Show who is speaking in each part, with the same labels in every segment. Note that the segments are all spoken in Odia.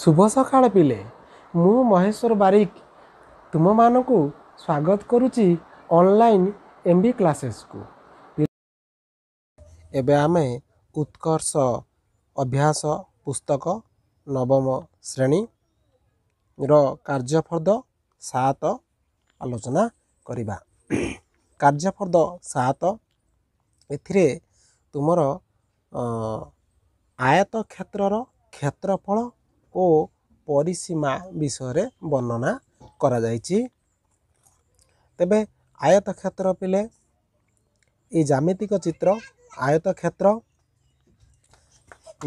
Speaker 1: ଶୁଭ ସକାଳ ପିଲେ ମୁଁ ମହେଶ୍ୱର ବାରିକ ତୁମମାନଙ୍କୁ ସ୍ୱାଗତ କରୁଛି ଅନଲାଇନ୍ ଏମ୍ ବି କ୍ଲାସେସ୍କୁ ଏବେ ଆମେ ଉତ୍କର୍ଷ ଅଭ୍ୟାସ ପୁସ୍ତକ ନବମ ଶ୍ରେଣୀର କାର୍ଯ୍ୟପ୍ରଦ ସାତ ଆଲୋଚନା କରିବା କାର୍ଯ୍ୟପ୍ରଦ ସାତ ଏଥିରେ ତୁମର ଆୟତ କ୍ଷେତ୍ରର କ୍ଷେତ୍ରଫଳ ଓ ପରିସୀମା ବିଷୟରେ ବର୍ଣ୍ଣନା କରାଯାଇଛି ତେବେ ଆୟତକ୍ଷେତ୍ର ପିଲେ ଏ ଜ୍ୟାମିତିକ ଚିତ୍ର ଆୟତକ୍ଷେତ୍ର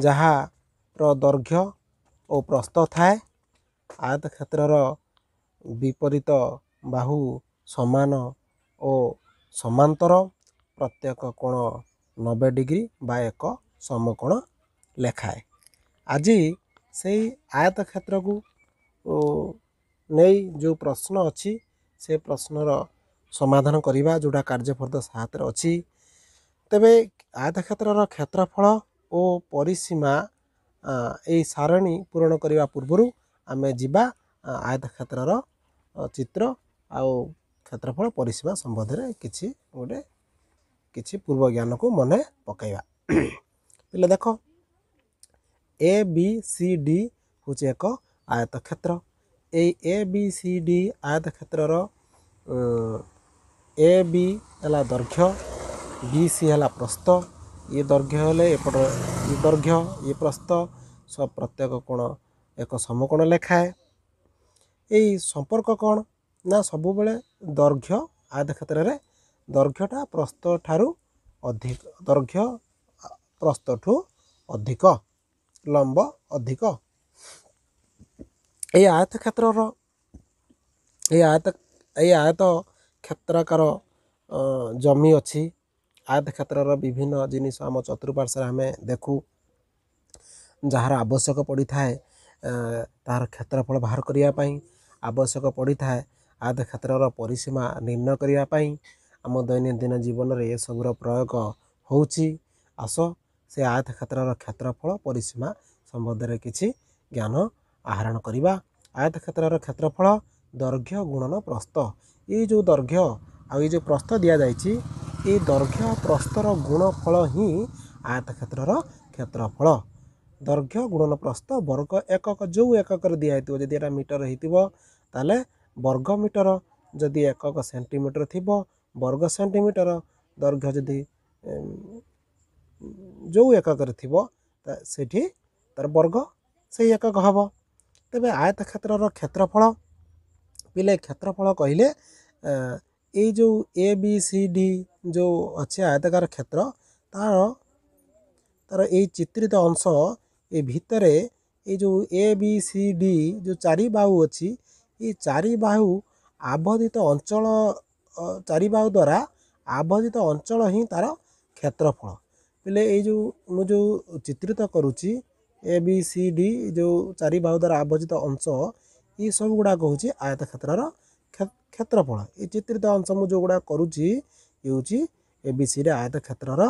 Speaker 1: ଯାହାର ଦୈର୍ଘ୍ୟ ଓ ପ୍ରସ୍ତ ଥାଏ ଆୟତକ୍ଷେତ୍ରର ବିପରୀତ ବାହୁ ସମାନ ଓ ସମାନ୍ତର ପ୍ରତ୍ୟେକ କୋଣ ନବେ ଡିଗ୍ରୀ ବା ଏକ ସମକୋଣ ଲେଖାଏ ଆଜି ସେହି ଆୟତ କ୍ଷେତ୍ରକୁ ନେଇ ଯେଉଁ ପ୍ରଶ୍ନ ଅଛି ସେ ପ୍ରଶ୍ନର ସମାଧାନ କରିବା ଯେଉଁଟା କାର୍ଯ୍ୟପ୍ରଦ ହାତରେ ଅଛି ତେବେ ଆୟତ କ୍ଷେତ୍ରର କ୍ଷେତ୍ରଫଳ ଓ ପରିସୀମା ଏହି ସାରଣୀ ପୂରଣ କରିବା ପୂର୍ବରୁ ଆମେ ଯିବା ଆୟତ କ୍ଷେତ୍ରର ଚିତ୍ର ଆଉ କ୍ଷେତ୍ରଫଳ ପରିସୀମା ସମ୍ବନ୍ଧରେ କିଛି ଗୋଟେ କିଛି ପୂର୍ବ ଜ୍ଞାନକୁ ମନେ ପକାଇବା ହେଲେ ଦେଖ ଏ ବି ସି ଡି ହେଉଛି ଏକ ଆୟତ କ୍ଷେତ୍ର ଏଇ ଏ ବି ସି ଡି ଆୟତ କ୍ଷେତ୍ରର ଏ ବି ହେଲା ଦୈର୍ଘ୍ୟ ବି ସି ହେଲା ପ୍ରସ୍ତ ଇଏ ଦୈର୍ଘ୍ୟ ହେଲେ ଏପଟ ଇ ଦୈର୍ଘ୍ୟ ଇଏ ପ୍ରସ୍ତ ସବୁ ପ୍ରତ୍ୟେକ କୋଣ ଏକ ସମକୋଣ ଲେଖାଏ ଏଇ ସମ୍ପର୍କ କ'ଣ ନା ସବୁବେଳେ ଦୈର୍ଘ୍ୟ ଆୟତ କ୍ଷେତ୍ରରେ ଦୈର୍ଘ୍ୟଟା ପ୍ରସ୍ତ ଠାରୁ ଅଧିକ ଦୈର୍ଘ୍ୟ ପ୍ରସ୍ତଠୁ ଅଧିକ ଲମ୍ବ ଅଧିକ ଏହି ଆୟତ କ୍ଷେତ୍ରର ଏହି ଆୟତ ଏହି ଆୟତ କ୍ଷେତ୍ରାକାର ଜମି ଅଛି ଆୟତ କ୍ଷେତ୍ରର ବିଭିନ୍ନ ଜିନିଷ ଆମ ଚତୁଃପାର୍ଶ୍ୱରେ ଆମେ ଦେଖୁ ଯାହାର ଆବଶ୍ୟକ ପଡ଼ିଥାଏ ତାହାର କ୍ଷେତ୍ରଫଳ ବାହାର କରିବା ପାଇଁ ଆବଶ୍ୟକ ପଡ଼ିଥାଏ ଆୟତ କ୍ଷେତ୍ରର ପରିସୀମା ନିର୍ଣ୍ଣୟ କରିବା ପାଇଁ ଆମ ଦୈନନ୍ଦିନ ଜୀବନରେ ଏସବୁର ପ୍ରୟୋଗ ହେଉଛି ଆସ ସେ କ୍ଷେତ୍ରର କ୍ଷେତ୍ରଫଳ ପରିସୀମା ସମ୍ବନ୍ଧରେ କିଛି ଜ୍ଞାନ ଆହରଣ କରିବା କ୍ଷେତ୍ରର କ୍ଷେତ୍ରଫଳ ଦୈର୍ଘ୍ୟ ଗୁଣନ ପ୍ରସ୍ତ ଏ ଯେଉଁ ଦୈର୍ଘ୍ୟ ଆଉ ଏ ଯେଉଁ ପ୍ରସ୍ତ ଦିଆଯାଇଛି ଏ ଦୈର୍ଘ୍ୟ ପ୍ରସ୍ତର ଗୁଣଫଳ ହିଁ ଆୟତ କ୍ଷେତ୍ରର କ୍ଷେତ୍ରଫଳ ଦୈର୍ଘ୍ୟ ଗୁଣନ ପ୍ରସ୍ତ ବର୍ଗ ଏକକ ଯେଉଁ ଏକକରେ ଦିଆହେଇଥିବ ଯଦି ଏଇଟା ମିଟର ହେଇଥିବ ତାହେଲେ ବର୍ଗ ମିଟର ଯଦି ଏକକ ସେଣ୍ଟିମିଟର ଥିବ ବର୍ଗ ସେଣ୍ଟିମିଟର ଦୈର୍ଘ୍ୟ ଯଦି ଯେଉଁ ଏକକରେ ଥିବ ସେଠି ତା'ର ବର୍ଗ ସେଇ ଏକକ ହେବ ତେବେ ଆୟତ କ୍ଷେତ୍ରର କ୍ଷେତ୍ରଫଳ ପିଲେ କ୍ଷେତ୍ରଫଳ କହିଲେ ଏଇ ଯେଉଁ ଏ ବି ସି ଡି ଯେଉଁ ଅଛି ଆୟତକାର କ୍ଷେତ୍ର ତା'ର ତା'ର ଏଇ ଚିତ୍ରିତ ଅଂଶ ଏ ଭିତରେ ଏଇ ଯେଉଁ ଏ ବି ସି ଡି ଯେଉଁ ଚାରି ବାହୁ ଅଛି ଏଇ ଚାରି ବାହୁ ଆବଦ୍ଧିତ ଅଞ୍ଚଳ ଚାରି ବାହୁ ଦ୍ୱାରା ଆବଦ୍ଧିତ ଅଞ୍ଚଳ ହିଁ ତା'ର କ୍ଷେତ୍ରଫଳ ବୋଲେ ଏଇ ଯେଉଁ ମୁଁ ଯେଉଁ ଚିତ୍ରିତ କରୁଛି ଏ ବି ସି ଡି ଯେଉଁ ଚାରି ବାହୁ ଦ୍ୱାରା ଆବର୍ଜିତ ଅଂଶ ଏସବୁ ଗୁଡ଼ାକ ହେଉଛି ଆୟତ କ୍ଷେତ୍ରର କ୍ଷେତ୍ରଫଳ ଏ ଚିତ୍ରିତ ଅଂଶ ମୁଁ ଯେଉଁ ଗୁଡ଼ାକ କରୁଛି ଇଏ ହେଉଛି ଏ ବି ସି ଡି ଆୟତ କ୍ଷେତ୍ରର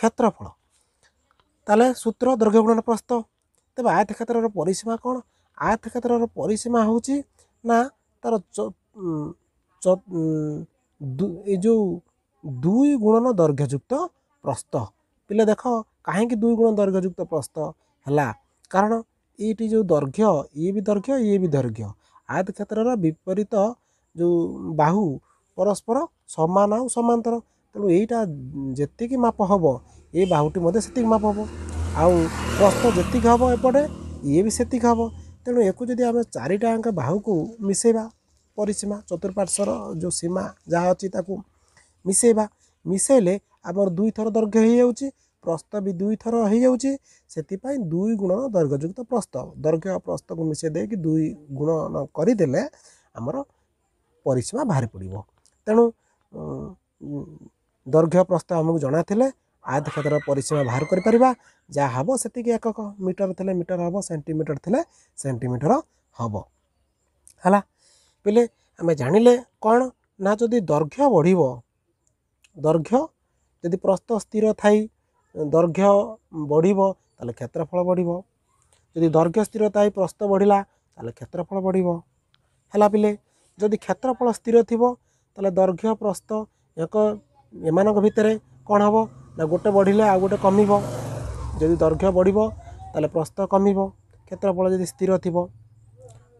Speaker 1: କ୍ଷେତ୍ରଫଳ ତାହେଲେ ସୂତ୍ର ଦୈର୍ଘ୍ୟ ଗୁଣନ ପ୍ରସ୍ତ ତେବେ ଆୟତ କ୍ଷେତ୍ରର ପରିସୀମା କ'ଣ ଆୟତ କ୍ଷେତ୍ରର ପରିସୀମା ହେଉଛି ନା ତା'ର ଏ ଯେଉଁ ଦୁଇ ଗୁଣନ ଦୈର୍ଘ୍ୟଯୁକ୍ତ ପ୍ରସ୍ତ ପିଲା ଦେଖ କାହିଁକି ଦୁଇ ଗୁଣ ଦୈର୍ଘ୍ୟଯୁକ୍ତ ପ୍ରସ୍ତ ହେଲା କାରଣ ଏଇଟି ଯେଉଁ ଦୈର୍ଘ୍ୟ ଇଏ ବି ଦୈର୍ଘ୍ୟ ଇଏ ବି ଦୈର୍ଘ୍ୟ ଆୟତ କ୍ଷେତ୍ରର ବିପରୀତ ଯେଉଁ ବାହୁ ପରସ୍ପର ସମାନ ଆଉ ସମାନ୍ତର ତେଣୁ ଏଇଟା ଯେତିକି ମାପ ହେବ ଏ ବାହୁଟି ମଧ୍ୟ ସେତିକି ମାପ ହେବ ଆଉ ପ୍ରସ୍ତ ଯେତିକି ହେବ ଏପଟେ ଇଏ ବି ସେତିକି ହେବ ତେଣୁ ୟାକୁ ଯଦି ଆମେ ଚାରିଟା ଯାଙ୍କ ବାହୁକୁ ମିଶାଇବା ପରିସୀମା ଚତୁଃପାର୍ଶ୍ୱର ଯେଉଁ ସୀମା ଯାହା ଅଛି ତାକୁ ମିଶାଇବା ମିଶାଇଲେ ଆମର ଦୁଇଥର ଦୈର୍ଘ୍ୟ ହୋଇଯାଉଛି ପ୍ରସ୍ତ ବି ଦୁଇଥର ହୋଇଯାଉଛି ସେଥିପାଇଁ ଦୁଇ ଗୁଣର ଦୈର୍ଘ୍ୟଯୁକ୍ତ ପ୍ରସ୍ତ ଦୈର୍ଘ୍ୟ ପ୍ରସ୍ତକୁ ମିଶାଇ ଦେଇକି ଦୁଇ ଗୁଣ କରିଦେଲେ ଆମର ପରିସୀମା ବାହାରି ପଡ଼ିବ ତେଣୁ ଦୈର୍ଘ୍ୟ ପ୍ରସ୍ତ ଆମକୁ ଜଣାଥିଲେ ଆୟତକ୍ଷେତ୍ର ପରିସୀମା ବାହାର କରିପାରିବା ଯାହା ହେବ ସେତିକି ଏକକ ମିଟର ଥିଲେ ମିଟର ହେବ ସେଣ୍ଟିମିଟର ଥିଲେ ସେଣ୍ଟିମିଟର ହେବ ହେଲା ବୋଲେ ଆମେ ଜାଣିଲେ କ'ଣ ନା ଯଦି ଦୈର୍ଘ୍ୟ ବଢ଼ିବ ଦୈର୍ଘ୍ୟ ଯଦି ପ୍ରସ୍ତ ସ୍ଥିର ଥାଇ ଦୈର୍ଘ୍ୟ ବଢ଼ିବ ତାହେଲେ କ୍ଷେତ୍ରଫଳ ବଢ଼ିବ ଯଦି ଦୈର୍ଘ୍ୟ ସ୍ଥିର ଥାଇ ପ୍ରସ୍ତ ବଢ଼ିଲା ତାହେଲେ କ୍ଷେତ୍ରଫଳ ବଢ଼ିବ ହେଲା ପିଲେ ଯଦି କ୍ଷେତ୍ରଫଳ ସ୍ଥିର ଥିବ ତାହେଲେ ଦୈର୍ଘ୍ୟ ପ୍ରସ୍ତ ଏକ ଏମାନଙ୍କ ଭିତରେ କ'ଣ ହେବ ନା ଗୋଟେ ବଢ଼ିଲେ ଆଉ ଗୋଟେ କମିବ ଯଦି ଦୈର୍ଘ୍ୟ ବଢ଼ିବ ତାହେଲେ ପ୍ରସ୍ତ କମିବ କ୍ଷେତ୍ରଫଳ ଯଦି ସ୍ଥିର ଥିବ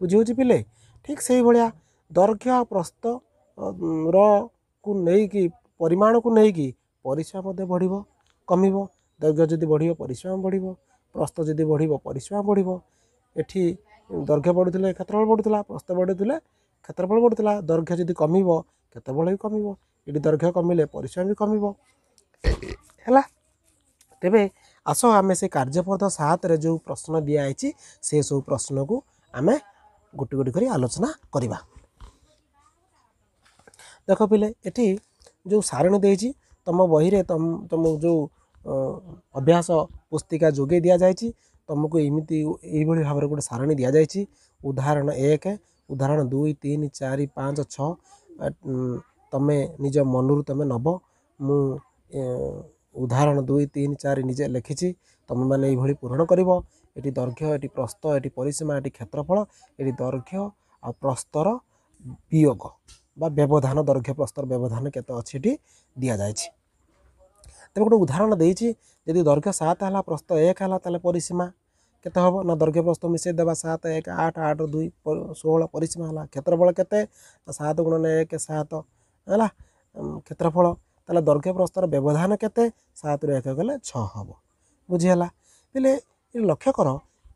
Speaker 1: ବୁଝିହେଉଛି ପିଲେ ଠିକ୍ ସେହିଭଳିଆ ଦୈର୍ଘ୍ୟ ଆଉ ପ୍ରସ୍ତର କୁ ନେଇକି ପରିମାଣକୁ ନେଇକି ପରିଶ୍ରମ ମଧ୍ୟ ବଢ଼ିବ କମିବ ଦୈର୍ଘ୍ୟ ଯଦି ବଢ଼ିବ ପରିଶ୍ରମ ବଢ଼ିବ ପ୍ରସ୍ତ ଯଦି ବଢ଼ିବ ପରିଶ୍ରମ ବଢ଼ିବ ଏଠି ଦୈର୍ଘ୍ୟ ବଢ଼ୁଥିଲେ କ୍ଷେତ୍ରଫଳ ବଢ଼ୁଥିଲା ପ୍ରସ୍ତ ବଢ଼ୁଥିଲେ କ୍ଷେତ୍ରଫଳ ବଢ଼ୁଥିଲା ଦୈର୍ଘ୍ୟ ଯଦି କମିବ କ୍ଷେତ୍ରଫଳ ବି କମିବ ଏଠି ଦୈର୍ଘ୍ୟ କମିଲେ ପରିଶ୍ରମ ବି କମିବ ହେଲା ତେବେ ଆସ ଆମେ ସେ କାର୍ଯ୍ୟପଦ ସାତରେ ଯେଉଁ ପ୍ରଶ୍ନ ଦିଆହେଇଛି ସେସବୁ ପ୍ରଶ୍ନକୁ ଆମେ ଗୋଟି ଗୋଟି କରି ଆଲୋଚନା କରିବା ଦେଖ ପିଲେ ଏଠି ଯେଉଁ ସାରଣୀ ଦେଇଛି ତୁମ ବହିରେ ତମ ତୁମ ଯେଉଁ ଅଭ୍ୟାସ ପୁସ୍ତିକା ଯୋଗାଇ ଦିଆଯାଇଛି ତୁମକୁ ଏମିତି ଏଇଭଳି ଭାବରେ ଗୋଟେ ସାରଣୀ ଦିଆଯାଇଛି ଉଦାହରଣ ଏକ ଉଦାହରଣ ଦୁଇ ତିନି ଚାରି ପାଞ୍ଚ ଛଅ ତୁମେ ନିଜ ମନରୁ ତୁମେ ନେବ ମୁଁ ଉଦାହରଣ ଦୁଇ ତିନି ଚାରି ନିଜେ ଲେଖିଛି ତୁମେମାନେ ଏଇଭଳି ପୂରଣ କରିବ ଏଠି ଦୈର୍ଘ୍ୟ ଏଠି ପ୍ରସ୍ତ ଏଠି ପରିସୀମା ଏଠି କ୍ଷେତ୍ରଫଳ ଏଠି ଦୈର୍ଘ୍ୟ ଆଉ ପ୍ରସ୍ତର ବିୟୋଗ ବା ବ୍ୟବଧାନ ଦୈର୍ଘ୍ୟ ପ୍ରସ୍ତର ବ୍ୟବଧାନ କେତେ ଅଛି ଏଠି ଦିଆଯାଇଛି ତେବେ ଗୋଟେ ଉଦାହରଣ ଦେଇଛି ଯଦି ଦୈର୍ଘ୍ୟ ସାତ ହେଲା ପ୍ରସ୍ତ ଏକ ହେଲା ତାହେଲେ ପରିସୀମା କେତେ ହେବ ନା ଦୈର୍ଘ୍ୟ ପ୍ରସ୍ତ ମିଶାଇ ଦେବା ସାତ ଏକ ଆଠ ଆଠ ଦୁଇ ଷୋହଳ ପରିସୀମା ହେଲା କ୍ଷେତ୍ରଫଳ କେତେ ନା ସାତ ଗୁଣନ ଏକ ସାତ ହେଲା କ୍ଷେତ୍ରଫଳ ତାହେଲେ ଦୈର୍ଘ୍ୟ ପ୍ରସ୍ତର ବ୍ୟବଧାନ କେତେ ସାତରୁ ଏକ ଗଲେ ଛଅ ହେବ ବୁଝିହେଲା ହେଲେ ଲକ୍ଷ୍ୟ କର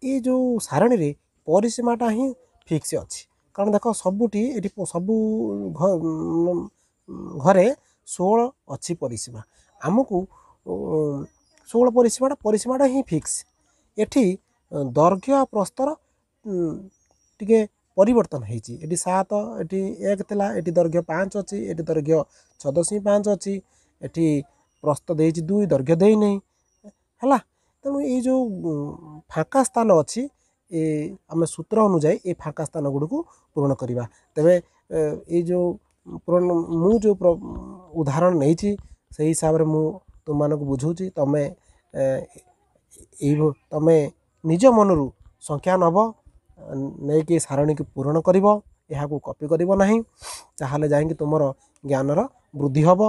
Speaker 1: ଏ ଯେଉଁ ସାରଣୀରେ ପରିସୀମାଟା ହିଁ ଫିକ୍ସ ଅଛି କାରଣ ଦେଖ ସବୁଠି ଏଠି ସବୁ ଘରେ ଷୋହଳ ଅଛି ପରିସୀମା ଆମକୁ ଷୋହଳ ପରିସୀମାଟା ପରିସୀମାଟା ହିଁ ଫିକ୍ସ ଏଠି ଦୈର୍ଘ୍ୟ ଆଉ ପ୍ରସ୍ତର ଟିକିଏ ପରିବର୍ତ୍ତନ ହୋଇଛି ଏଠି ସାତ ଏଠି ଏକ ଥିଲା ଏଠି ଦୈର୍ଘ୍ୟ ପାଞ୍ଚ ଅଛି ଏଠି ଦୈର୍ଘ୍ୟ ଛଅ ଦଶମିକ ପାଞ୍ଚ ଅଛି ଏଠି ପ୍ରସ୍ତ ଦେଇଛି ଦୁଇ ଦୈର୍ଘ୍ୟ ଦେଇନାହିଁ ହେଲା ତେଣୁ ଏଇ ଯେଉଁ ଫାଙ୍କା ସ୍ଥାନ ଅଛି ଏ ଆମେ ସୂତ୍ର ଅନୁଯାୟୀ ଏଇ ଫାଙ୍କା ସ୍ଥାନ ଗୁଡ଼ିକୁ ପୂରଣ କରିବା ତେବେ ଏଇ ଯେଉଁ ପୂରଣ ମୁଁ ଯେଉଁ ଉଦାହରଣ ନେଇଛି ସେହି ହିସାବରେ ମୁଁ ତୁମମାନଙ୍କୁ ବୁଝାଉଛି ତୁମେ ଏଇ ତୁମେ ନିଜ ମନରୁ ସଂଖ୍ୟା ନେବ ନେଇକି ସାରଣୀକୁ ପୂରଣ କରିବ ଏହାକୁ କପି କରିବ ନାହିଁ ତାହେଲେ ଯାଇକି ତୁମର ଜ୍ଞାନର ବୃଦ୍ଧି ହେବ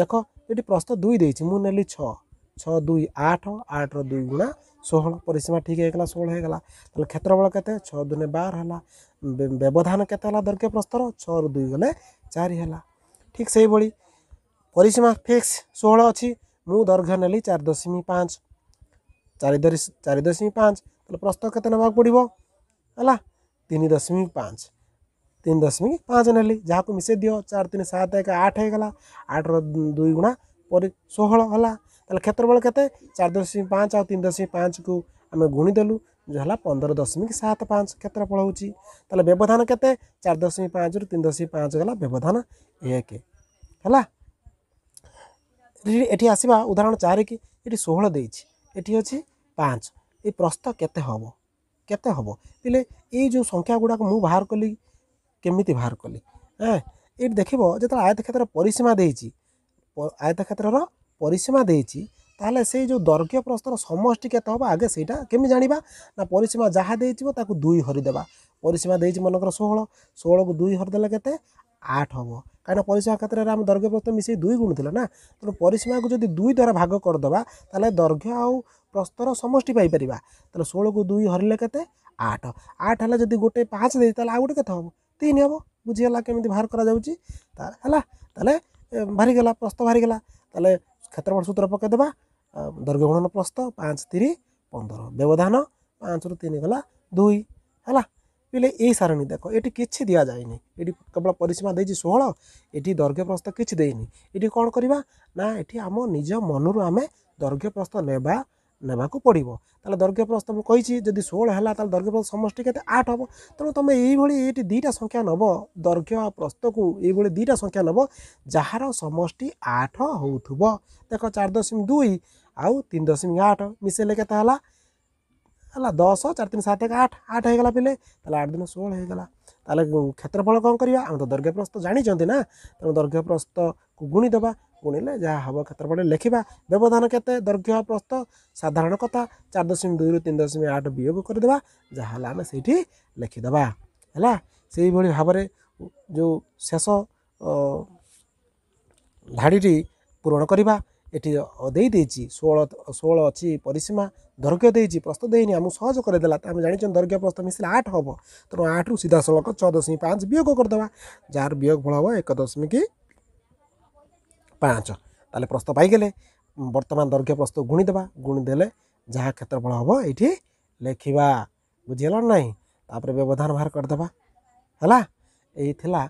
Speaker 1: ଦେଖ ଏଠି ପ୍ରଶ୍ନ ଦୁଇ ଦେଇଛି ମୁଁ ନେଲି ଛଅ ଛଅ ଦୁଇ ଆଠ ଆଠର ଦୁଇ ଗୁଣା ଷୋହଳ ପରିସୀମା ଠିକ୍ ହେଇଗଲା ଷୋହଳ ହେଇଗଲା ତାହେଲେ କ୍ଷେତ୍ରଫଳ କେତେ ଛଅ ଦୁନେ ବାର ହେଲା ବ୍ୟବଧାନ କେତେ ହେଲା ଦୈର୍ଘ୍ୟ ପ୍ରସ୍ତର ଛଅରୁ ଦୁଇ ଗଲେ ଚାରି ହେଲା ଠିକ୍ ସେଇଭଳି परिसीमा फिक्स षोह अच्छी मु मुर्घ्य नी चार दशमी पाँच चार चार दशमी पाँच प्रस्त के नाक पड़ो है तीन दशमी पाँच तीन दशमी पाँच नी जहाँ को मिसे दिव चार तीन सात एक आठ होगा आठ रुई गुणा षोह है क्षेत्रफल के चार दशमी पाँच आन दशमी पाँच को आम गुणीदलु जो है पंद्रह दशमिक सात पाँच क्षेत्रफल होवधान के चार दशमी पाँच रु तीन दशमी पाँच गला व्यवधान एक है ଏଠି ଆସିବା ଉଦାହରଣ ଚାରିକି ଏଠି ଷୋହଳ ଦେଇଛି ଏଠି ଅଛି ପାଞ୍ଚ ଏଇ ପ୍ରସ୍ତ କେତେ ହେବ କେତେ ହେବ ହେଲେ ଏଇ ଯେଉଁ ସଂଖ୍ୟା ଗୁଡ଼ାକ ମୁଁ ବାହାର କଲି କେମିତି ବାହାର କଲି ହଁ ଏଇଠି ଦେଖିବ ଯେତେବେଳେ ଆୟତ କ୍ଷେତ୍ରର ପରିସୀମା ଦେଇଛି ଆୟତ କ୍ଷେତ୍ରର ପରିସୀମା ଦେଇଛି ତାହେଲେ ସେଇ ଯେଉଁ ଦୈର୍ଘ୍ୟ ପ୍ରସ୍ତର ସମଷ୍ଟି କେତେ ହେବ ଆଗେ ସେଇଟା କେମିତି ଜାଣିବା ନା ପରିସୀମା ଯାହା ଦେଇଥିବ ତାକୁ ଦୁଇ ହରିଦେବା ପରିସୀମା ଦେଇଛି ମନେକର ଷୋହଳ ଷୋହଳକୁ ଦୁଇ ହରିଦେଲେ କେତେ ଆଠ ହେବ କାହିଁକିନା ପରିସୀମା କ୍ଷେତ୍ରରେ ଆମ ଦୈର୍ଘ୍ୟ ପ୍ରସ୍ଥ ମିଶାଇ ଦୁଇ ଗୁଣ ଥିଲା ନା ତେଣୁ ପରିସୀମାକୁ ଯଦି ଦୁଇ ଦ୍ୱାରା ଭାଗ କରିଦେବା ତାହେଲେ ଦୈର୍ଘ୍ୟ ଆଉ ପ୍ରସ୍ତର ସମଷ୍ଟି ପାଇପାରିବା ତାହେଲେ ଷୋହଳକୁ ଦୁଇ ହରିଲେ କେତେ ଆଠ ଆଠ ହେଲା ଯଦି ଗୋଟେ ପାଞ୍ଚ ଦେଇ ତାହେଲେ ଆଉ ଗୋଟେ କେତେ ହେବ ତିନି ହେବ ବୁଝିଗଲା କେମିତି ବାହାର କରାଯାଉଛି ହେଲା ତାହେଲେ ବାହାରିଗଲା ପ୍ରସ୍ତ ବାହାରିଗଲା ତାହେଲେ କ୍ଷେତ୍ରଫଳ ସୂତ୍ର ପକାଇଦେବା ଦୈର୍ଘ୍ୟ ଗୁଣନ ପ୍ରସ୍ତ ପାଞ୍ଚ ତିରି ପନ୍ଦର ବ୍ୟବଧାନ ପାଞ୍ଚରୁ ତିନି ଗଲା ଦୁଇ ହେଲା ପିଲେ ଏଇ ସାରଣୀ ଦେଖ ଏଠି କିଛି ଦିଆଯାଇନି ଏଠି କେବଳ ପରିସୀମା ଦେଇଛି ଷୋହଳ ଏଠି ଦୈର୍ଘ୍ୟପ୍ରସ୍ତ କିଛି ଦେଇନି ଏଠି କ'ଣ କରିବା ନା ଏଠି ଆମ ନିଜ ମନରୁ ଆମେ ଦୈର୍ଘ୍ୟପ୍ରସ୍ତ ନେବା ନେବାକୁ ପଡ଼ିବ ତାହେଲେ ଦୈର୍ଘ୍ୟପ୍ରସ୍ତ ମୁଁ କହିଛି ଯଦି ଷୋହଳ ହେଲା ତାହେଲେ ଦୈର୍ଘ୍ୟପ୍ରସ୍ତ ସମଷ୍ଟି କେତେ ଆଠ ହେବ ତେଣୁ ତୁମେ ଏଇଭଳି ଏଇଠି ଦୁଇଟା ସଂଖ୍ୟା ନେବ ଦୈର୍ଘ୍ୟ ଆଉ ପ୍ରସ୍ତକୁ ଏଇଭଳି ଦୁଇଟା ସଂଖ୍ୟା ନେବ ଯାହାର ସମଷ୍ଟି ଆଠ ହେଉଥିବ ଦେଖ ଚାରି ଦଶମିକ ଦୁଇ ଆଉ ତିନି ଦଶମିକ ଆଠ ମିଶାଇଲେ କେତେ ହେଲା ହେଲା ଦଶ ଚାରି ତିନି ସାତ ଏକ ଆଠ ଆଠ ହେଇଗଲା ପିଲେ ତାହେଲେ ଆଠ ଦିନ ଷୋହଳ ହେଇଗଲା ତାହେଲେ କ୍ଷେତ୍ରଫଳ କ'ଣ କରିବା ଆମେ ତ ଦୈର୍ଘ୍ୟ ପ୍ରସ୍ତ ଜାଣିଛନ୍ତି ନା ତେଣୁ ଦୈର୍ଘ୍ୟ ପ୍ରସ୍ତକୁ ଗୁଣିଦେବା ଗୁଣିଲେ ଯାହା ହେବ କ୍ଷେତ୍ରଫଳ ଲେଖିବା ବ୍ୟବଧାନ କେତେ ଦୈର୍ଘ୍ୟ ପ୍ରସ୍ତ ସାଧାରଣ କଥା ଚାରି ଦଶମିକ ଦୁଇରୁ ତିନି ଦଶମିକ ଆଠ ବିୟୋଗ କରିଦେବା ଯାହା ହେଲା ଆମେ ସେଇଠି ଲେଖିଦେବା ହେଲା ସେଇଭଳି ଭାବରେ ଯେଉଁ ଶେଷ ଧାଡ଼ିଟି ପୂରଣ କରିବା ଏଠି ଦେଇଦେଇଛି ଷୋହଳ ଷୋହଳ ଅଛି ପରିସୀମା ଦୈର୍ଘ୍ୟ ଦେଇଛି ପ୍ରସ୍ତୁତ ଦେଇନି ଆମକୁ ସହଜ କରିଦେଲା ତ ଆମେ ଜାଣିଛନ୍ତି ଦୈର୍ଘ୍ୟ ପ୍ରସ୍ତ ମିଶିଲେ ଆଠ ହେବ ତେଣୁ ଆଠରୁ ସିଧାସଳଖ ଛଅ ଦଶମିକ ପାଞ୍ଚ ବିୟୋଗ କରିଦେବା ଯାହାର ବିୟୋଗ ଫଳ ହେବ ଏକ ଦଶମିକ ପାଞ୍ଚ ତାହେଲେ ପ୍ରସ୍ତ ପାଇଗଲେ ବର୍ତ୍ତମାନ ଦୈର୍ଘ୍ୟ ପ୍ରସ୍ତୁତ ଗୁଣିଦେବା ଗୁଣିଦେଲେ ଯାହା କ୍ଷେତ୍ରଫଳ ହେବ ଏଇଠି ଲେଖିବା ବୁଝିହେଲା ନାହିଁ ତାପରେ ବ୍ୟବଧାନ ବାହାର କରିଦେବା ହେଲା ଏଇ ଥିଲା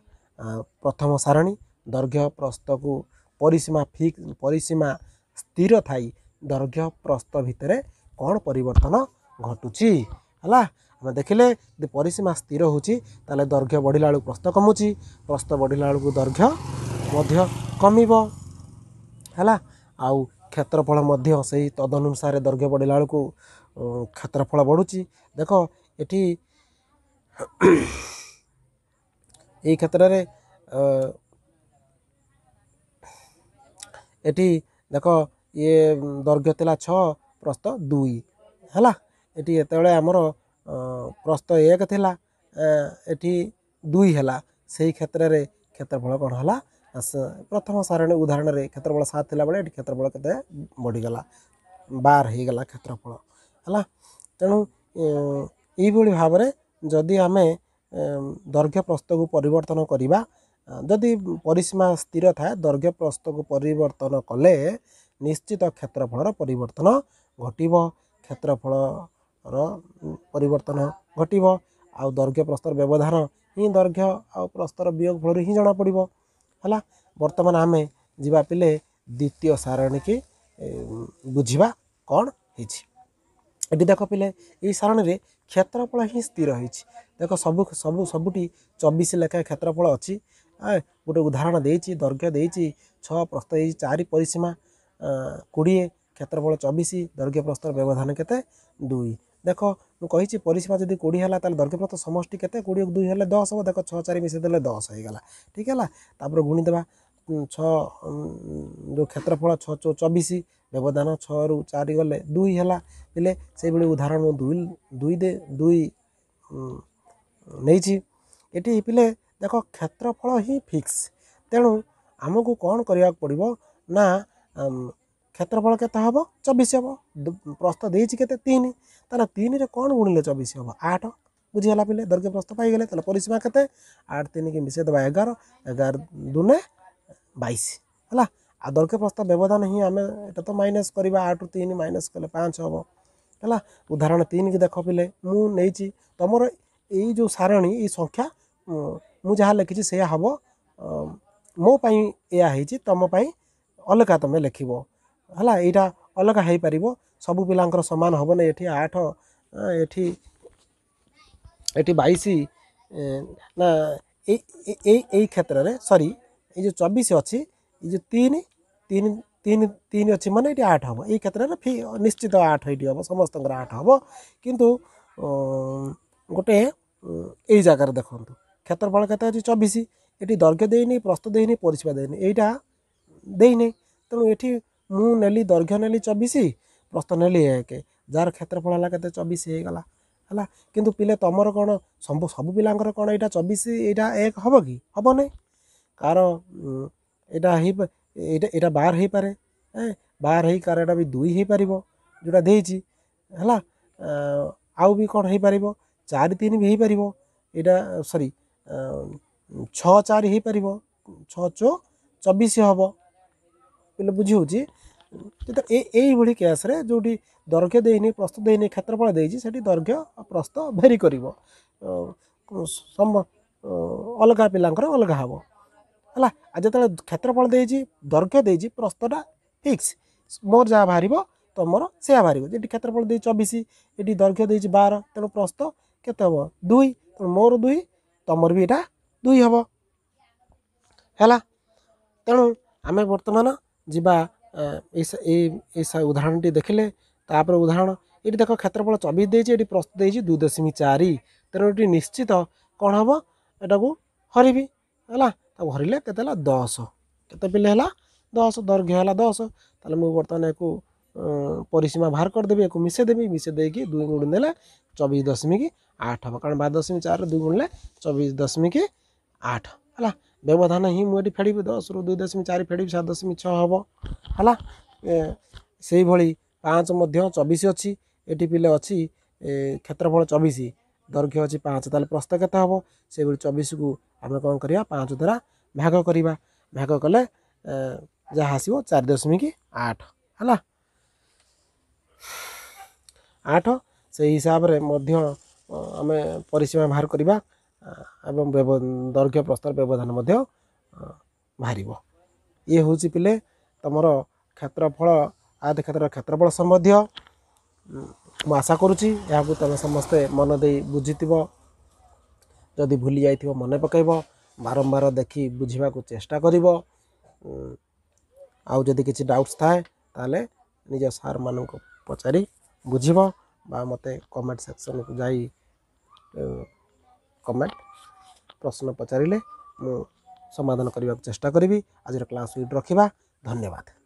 Speaker 1: ପ୍ରଥମ ସାରଣୀ ଦୈର୍ଘ୍ୟ ପ୍ରସ୍ତକୁ ପରିସୀମା ଫିକ୍ସ ପରିସୀମା ସ୍ଥିର ଥାଇ ଦୈର୍ଘ୍ୟ ପ୍ରସ୍ତ ଭିତରେ କ'ଣ ପରିବର୍ତ୍ତନ ଘଟୁଛି ହେଲା ଆମେ ଦେଖିଲେ ଯଦି ପରିସୀମା ସ୍ଥିର ହେଉଛି ତାହେଲେ ଦୈର୍ଘ୍ୟ ବଢ଼ିଲା ବେଳକୁ ପ୍ରସ୍ତ କମୁଛି ପ୍ରସ୍ତ ବଢ଼ିଲା ବେଳକୁ ଦୈର୍ଘ୍ୟ ମଧ୍ୟ କମିବ ହେଲା ଆଉ କ୍ଷେତ୍ରଫଳ ମଧ୍ୟ ସେହି ତଦନୁସାରେ ଦୈର୍ଘ୍ୟ ବଢ଼ିଲା ବେଳକୁ କ୍ଷେତ୍ରଫଳ ବଢ଼ୁଛି ଦେଖ ଏଠି ଏଇ କ୍ଷେତ୍ରରେ ଏଠି ଦେଖ ଇଏ ଦୈର୍ଘ୍ୟ ଥିଲା ଛଅ ପ୍ରସ୍ତ ଦୁଇ ହେଲା ଏଠି ଯେତେବେଳେ ଆମର ପ୍ରସ୍ତ ଏକ ଥିଲା ଏଠି ଦୁଇ ହେଲା ସେହି କ୍ଷେତ୍ରରେ କ୍ଷେତ୍ରଫଳ କ'ଣ ହେଲା ପ୍ରଥମ ସାରଣୀ ଉଦାହରଣରେ କ୍ଷେତ୍ରଫଳ ସାତ ଥିଲାବେଳେ ଏଠି କ୍ଷେତ୍ରଫଳ କେତେ ବଢ଼ିଗଲା ବାର ହୋଇଗଲା କ୍ଷେତ୍ରଫଳ ହେଲା ତେଣୁ ଏଇଭଳି ଭାବରେ ଯଦି ଆମେ ଦୈର୍ଘ୍ୟ ପ୍ରସ୍ତକୁ ପରିବର୍ତ୍ତନ କରିବା ଯଦି ପରିସୀମା ସ୍ଥିର ଥାଏ ଦୈର୍ଘ୍ୟ ପ୍ରସ୍ତକୁ ପରିବର୍ତ୍ତନ କଲେ ନିଶ୍ଚିତ କ୍ଷେତ୍ରଫଳର ପରିବର୍ତ୍ତନ ଘଟିବ କ୍ଷେତ୍ରଫଳର ପରିବର୍ତ୍ତନ ଘଟିବ ଆଉ ଦୈର୍ଘ୍ୟ ପ୍ରସ୍ତର ବ୍ୟବଧାନ ହିଁ ଦୈର୍ଘ୍ୟ ଆଉ ପ୍ରସ୍ତର ବିୟୋଗ ଫଳରୁ ହିଁ ଜଣାପଡ଼ିବ ହେଲା ବର୍ତ୍ତମାନ ଆମେ ଯିବା ପିଲେ ଦ୍ୱିତୀୟ ସାରଣୀକି ବୁଝିବା କ'ଣ ହେଇଛି ଏଠି ଦେଖ ପିଲେ ଏଇ ସାରଣୀରେ କ୍ଷେତ୍ରଫଳ ହିଁ ସ୍ଥିର ହେଇଛି ଦେଖ ସବୁ ସବୁ ସବୁଠି ଚବିଶ ଲେଖାଏଁ କ୍ଷେତ୍ରଫଳ ଅଛି ଗୋଟେ ଉଦାହରଣ ଦେଇଛି ଦୈର୍ଘ୍ୟ ଦେଇଛି ଛଅ ପ୍ରସ୍ତ ଦେଇଛି ଚାରି ପରିସୀମା କୋଡ଼ିଏ କ୍ଷେତ୍ରଫଳ ଚବିଶ ଦୈର୍ଘ୍ୟ ପ୍ରସ୍ତର ବ୍ୟବଧାନ କେତେ ଦୁଇ ଦେଖ ମୁଁ କହିଛି ପରିସୀମା ଯଦି କୋଡ଼ିଏ ହେଲା ତାହେଲେ ଦୈର୍ଘ୍ୟ ପ୍ରସ୍ତ ସମଷ୍ଟି କେତେ କୋଡ଼ିଏକୁ ଦୁଇ ହେଲେ ଦଶ ହେବ ଦେଖ ଛଅ ଚାରି ମିଶାଇ ଦେଲେ ଦଶ ହେଇଗଲା ଠିକ୍ ହେଲା ତାପରେ ଗୁଣିଦେବା ଛଅ ଯେଉଁ କ୍ଷେତ୍ରଫଳ ଛଅ ଛଅ ଚବିଶ ବ୍ୟବଧାନ ଛଅରୁ ଚାରି ଗଲେ ଦୁଇ ହେଲା ହେଲେ ସେଇଭଳି ଉଦାହରଣ ମୁଁ ଦୁଇ ଦୁଇ ଦୁଇ ନେଇଛି ଏଠି ପିଲେ ଦେଖ କ୍ଷେତ୍ରଫଳ ହିଁ ଫିକ୍ସ ତେଣୁ ଆମକୁ କ'ଣ କରିବାକୁ ପଡ଼ିବ ନା କ୍ଷେତ୍ରଫଳ କେତେ ହେବ ଚବିଶ ହେବ ପ୍ରସ୍ତ ଦେଇଛି କେତେ ତିନି ତାହେଲେ ତିନିରେ କ'ଣ ଗୁଣିଲେ ଚବିଶ ହେବ ଆଠ ବୁଝିଗଲା ପିଲେ ଦୈର୍ଘ୍ୟ ପ୍ରସ୍ତ ପାଇଗଲେ ତାହେଲେ ପରିସୀମା କେତେ ଆଠ ତିନିକି ମିଶାଇ ଦେବା ଏଗାର ଏଗାର ଦୁନେ ବାଇଶ ହେଲା ଆଉ ଦୈର୍ଘ୍ୟ ପ୍ରସ୍ତ ବ୍ୟବଧାନ ହିଁ ଆମେ ଏଇଟା ତ ମାଇନସ୍ କରିବା ଆଠରୁ ତିନି ମାଇନସ୍ କଲେ ପାଞ୍ଚ ହେବ ହେଲା ଉଦାହରଣ ତିନିକି ଦେଖ ପିଲେ ମୁଁ ନେଇଛି ତୁମର ଏଇ ଯେଉଁ ସାରଣୀ ଏଇ ସଂଖ୍ୟା ମୁଁ ଯାହା ଲେଖିଛି ସେଇଆ ହେବ ମୋ ପାଇଁ ଏଇଆ ହେଇଛି ତୁମ ପାଇଁ ଅଲଗା ତୁମେ ଲେଖିବ ହେଲା ଏଇଟା ଅଲଗା ହେଇପାରିବ ସବୁ ପିଲାଙ୍କର ସମାନ ହେବନି ଏଠି ଆଠ ଏଠି ଏଠି ବାଇଶ ନା ଏଇ ଏଇ ଏଇ କ୍ଷେତ୍ରରେ ସରି ଏଇ ଯେଉଁ ଚବିଶ ଅଛି ଏଇ ଯେଉଁ ତିନି ତିନି ତିନି ତିନି ଅଛି ମାନେ ଏଠି ଆଠ ହେବ ଏଇ କ୍ଷେତ୍ରରେ ଫି ନିଶ୍ଚିତ ଆଠ ଏଇଠି ହେବ ସମସ୍ତଙ୍କର ଆଠ ହେବ କିନ୍ତୁ ଗୋଟେ ଏଇ ଜାଗାରେ ଦେଖନ୍ତୁ କ୍ଷେତ୍ରଫଳ କେତେ ଅଛି ଚବିଶ ଏଠି ଦୈର୍ଘ୍ୟ ଦେଇନି ପ୍ରସ୍ତ ଦେଇନି ପରିସୀମା ଦେଇନି ଏଇଟା ଦେଇନି ତେଣୁ ଏଠି ମୁଁ ନେଲି ଦୈର୍ଘ୍ୟ ନେଲି ଚବିଶ ପ୍ରସ୍ତ ନେଲି ଏକ ଯାହାର କ୍ଷେତ୍ରଫଳ ହେଲା କେତେ ଚବିଶ ହେଇଗଲା ହେଲା କିନ୍ତୁ ପିଲେ ତୁମର କ'ଣ ସବୁ ସବୁ ପିଲାଙ୍କର କ'ଣ ଏଇଟା ଚବିଶ ଏଇଟା ଏକ ହେବ କି ହେବ ନାହିଁ କାହାର ଏଇଟା ହେଇ ଏଇଟା ଏଇଟା ବାର ହେଇପାରେ ବାର ହେଇ କାହାର ଏଇଟା ବି ଦୁଇ ହେଇପାରିବ ଯେଉଁଟା ଦେଇଛି ହେଲା ଆଉ ବି କ'ଣ ହେଇପାରିବ ଚାରି ତିନି ବି ହେଇପାରିବ ଏଇଟା ସରି ଛଅ ଚାରି ହେଇପାରିବ ଛଅ ଚୋ ଚବିଶ ହେବ ବୋଲେ ବୁଝି ହେଉଛି ଯେତେ ଏଇଭଳି କେସ୍ରେ ଯେଉଁଠି ଦୈର୍ଘ୍ୟ ଦେଇନି ପ୍ରସ୍ତ ଦେଇନି କ୍ଷେତ୍ରଫଳ ଦେଇଛି ସେଠି ଦୈର୍ଘ୍ୟ ପ୍ରସ୍ତ ଭେରି କରିବ ଅଲଗା ପିଲାଙ୍କର ଅଲଗା ହେବ ହେଲା ଆଉ ଯେତେବେଳେ କ୍ଷେତ୍ରଫଳ ଦେଇଛି ଦୈର୍ଘ୍ୟ ଦେଇଛି ପ୍ରସ୍ତଟା ଫିକ୍ସ ମୋର ଯାହା ବାହାରିବ ତୁମର ସେୟା ବାହାରିବ ଯେଠି କ୍ଷେତ୍ରଫଳ ଦେଇଛି ଚବିଶ ଏଠି ଦୈର୍ଘ୍ୟ ଦେଇଛି ବାର ତେଣୁ ପ୍ରସ୍ତ କେତେ ହେବ ଦୁଇ ତେଣୁ ମୋର ଦୁଇ तुमर भी यहाँ दुई हम है तेणु आम बर्तमान जीवा उदाहरण टी देखले उदाहरण ये देख क्षेत्रफल चबीश दे प्रस्तुत देखिए दुई दशमी चार तेनाली निश्चित कौन हम यू हरबी है हरले कत दस कत पिले दस दर्घ्य है दस तुम बर्तमान यू परिसीमासेदि दुई गुण नै चबिस दशमिक आठ हे कारण बा दशमी चार दुई गुणले चबिस दशमिक आठ होला व्यवधान हिँ मै फेडबि दस रु दुई दशमी चार फेडि सात दशमी छैभ पाँच मध्य चबिस अझ एटि पहिले अझ क्षेत्रफल चबिस दर्घ अस्ता केही चबिसको आम कर द्वारा भाग गर् भाग कले जहाँ आस दशमिक आठ ଆଠ ସେହି ହିସାବରେ ମଧ୍ୟ ଆମେ ପରିସୀମା ବାହାର କରିବା ଏବଂ ଦୈର୍ଘ୍ୟ ପ୍ରସ୍ତର ବ୍ୟବଧାନ ମଧ୍ୟ ବାହାରିବ ଇଏ ହେଉଛି ପିଲେ ତୁମର କ୍ଷେତ୍ରଫଳ ଆଦି କ୍ଷେତ୍ରର କ୍ଷେତ୍ରଫଳ ସମ୍ବନ୍ଧୀୟ ମୁଁ ଆଶା କରୁଛି ଏହାକୁ ତୁମେ ସମସ୍ତେ ମନ ଦେଇ ବୁଝିଥିବ ଯଦି ଭୁଲି ଯାଇଥିବ ମନେ ପକାଇବ ବାରମ୍ବାର ଦେଖି ବୁଝିବାକୁ ଚେଷ୍ଟା କରିବ ଆଉ ଯଦି କିଛି ଡାଉଟ୍ସ ଥାଏ ତାହେଲେ ନିଜ ସାର୍ମାନଙ୍କୁ ପଚାରି ବୁଝିବ ବା ମୋତେ କମେଣ୍ଟ ସେକ୍ସନକୁ ଯାଇ କମେଣ୍ଟ ପ୍ରଶ୍ନ ପଚାରିଲେ ମୁଁ ସମାଧାନ କରିବାକୁ ଚେଷ୍ଟା କରିବି ଆଜିର କ୍ଲାସ୍ ଉଇଟ୍ ରଖିବା ଧନ୍ୟବାଦ